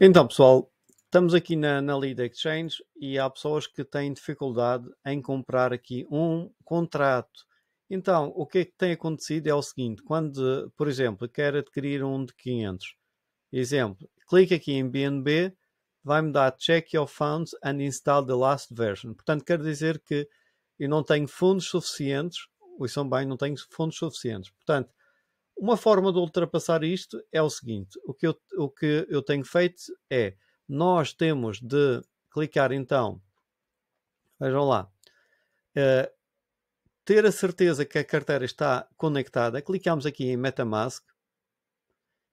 Então, pessoal, estamos aqui na, na Lead Exchange e há pessoas que têm dificuldade em comprar aqui um contrato. Então, o que é que tem acontecido é o seguinte: quando, por exemplo, quer adquirir um de 500, exemplo, clique aqui em BNB, vai-me dar check your funds and install the last version. Portanto, quer dizer que eu não tenho fundos suficientes, ou são é bem, não tenho fundos suficientes. Portanto, uma forma de ultrapassar isto é o seguinte: o que eu, o que eu tenho feito é nós temos de clicar então, vejam lá, uh, ter a certeza que a carteira está conectada. Clicamos aqui em MetaMask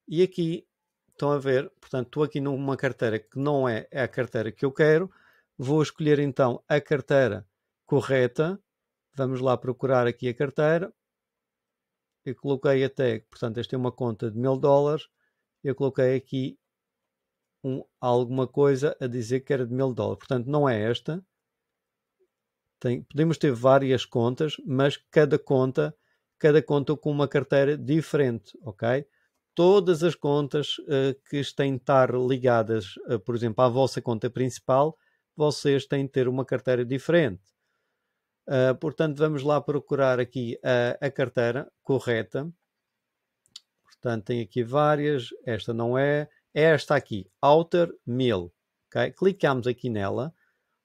e aqui estão a ver, portanto, estou aqui numa carteira que não é, é a carteira que eu quero. Vou escolher então a carteira correta. Vamos lá procurar aqui a carteira eu coloquei até, portanto, esta é uma conta de mil dólares, eu coloquei aqui um, alguma coisa a dizer que era de mil dólares. Portanto, não é esta. Tem, podemos ter várias contas, mas cada conta, cada conta com uma carteira diferente, ok? Todas as contas uh, que têm de estar ligadas, uh, por exemplo, à vossa conta principal, vocês têm de ter uma carteira diferente. Uh, portanto, vamos lá procurar aqui a, a, carteira correta. Portanto, tem aqui várias. Esta não é. É esta aqui, Outer 1000. Okay? Clicamos aqui nela.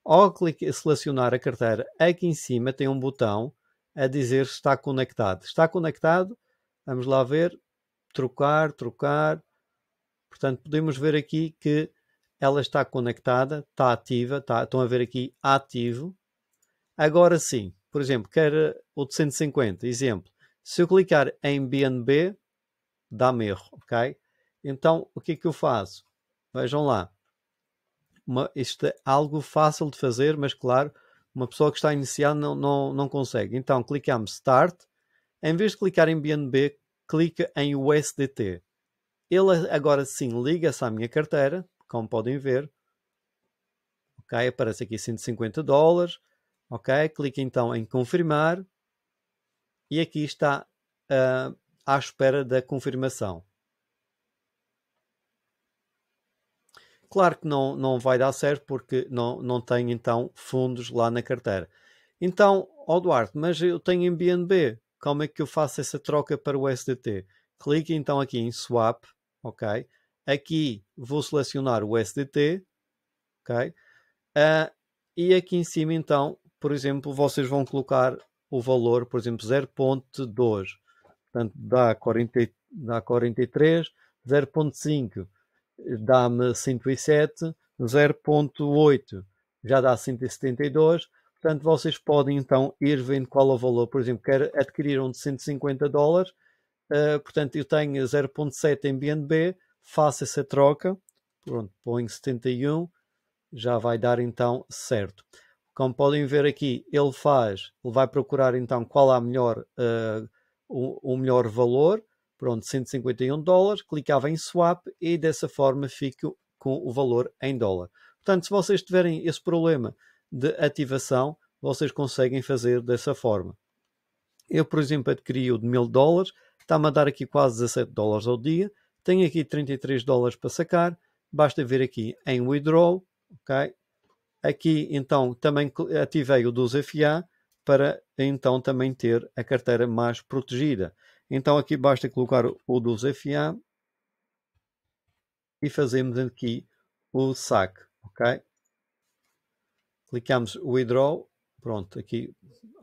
Ao clicar, selecionar a carteira, aqui em cima tem um botão a dizer se está conectado. Está conectado? Vamos lá ver. Trocar, trocar. Portanto, podemos ver aqui que ela está conectada, está ativa. Está, estão a ver aqui ativo Agora sim, por exemplo, quer o de 150, exemplo. Se eu clicar em BNB, dá-me erro, ok? Então, o que é que eu faço? Vejam lá. Uma, isto é algo fácil de fazer, mas claro, uma pessoa que está iniciada não, não, não consegue. Então, clicamos Start. Em vez de clicar em BNB, clica em USDT. Ele agora sim liga-se à minha carteira, como podem ver. Ok, aparece aqui 150 dólares. Ok? Clique então em confirmar e aqui está uh, à espera da confirmação. Claro que não, não vai dar certo porque não, não tem então fundos lá na carteira. Então, ó Duarte, mas eu tenho em BNB, como é que eu faço essa troca para o SDT? Clique então aqui em Swap, ok? Aqui vou selecionar o SDT, ok? Uh, e aqui em cima então por exemplo, vocês vão colocar o valor, por exemplo, 0.2, portanto dá, 40, dá 43, 0.5 dá-me 107, 0.8 já dá 172, portanto vocês podem então ir vendo qual é o valor, por exemplo, quero adquirir um de 150 dólares, uh, portanto eu tenho 0.7 em BNB, faço essa troca, pronto, ponho 71, já vai dar então certo. Como podem ver aqui, ele faz, ele vai procurar então qual é a melhor, uh, o, o, melhor valor, pronto, 151 dólares, clicava em swap e dessa forma fico com o valor em dólar. Portanto, se vocês tiverem esse problema de ativação, vocês conseguem fazer dessa forma. Eu, por exemplo, adquiri o de 1000 dólares, está-me a dar aqui quase 17 dólares ao dia, tenho aqui 33 dólares para sacar, basta vir aqui em withdraw, ok? Aqui então também ativei o dos FA para então também ter a carteira mais protegida. Então aqui basta colocar o dos FA e fazemos aqui o saque, ok? Clicamos withdraw, pronto, aqui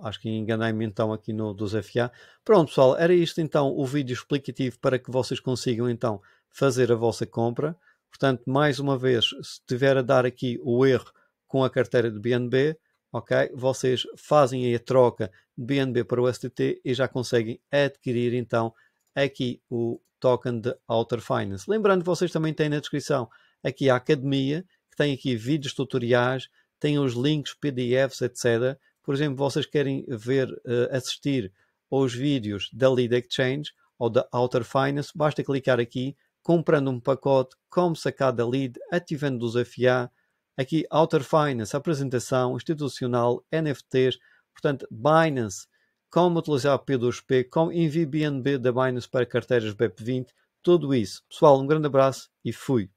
acho que enganei-me então aqui no dos FA. Pronto pessoal, era isto então o vídeo explicativo para que vocês consigam então fazer a vossa compra. Portanto, mais uma vez, se tiver a dar aqui o erro com a carteira de BNB, ok? Vocês fazem a troca de BNB para o USDT e já conseguem adquirir então aqui o token de Outer Finance. Lembrando, vocês também têm na descrição aqui a academia, que tem aqui vídeos tutoriais, tem os links, PDFs, etc. Por exemplo, vocês querem ver, eh, assistir aos vídeos da Lead Exchange ou da Outer Finance, basta clicar aqui, comprando um pacote, como sacar da Lead, ativando os FA, aqui Outer Finance, apresentação institucional, NFTs, portanto Binance, como utilizar o P2P, como envio BNB da Binance para carteiras BEP20, tudo isso. Pessoal, um grande abraço e fui!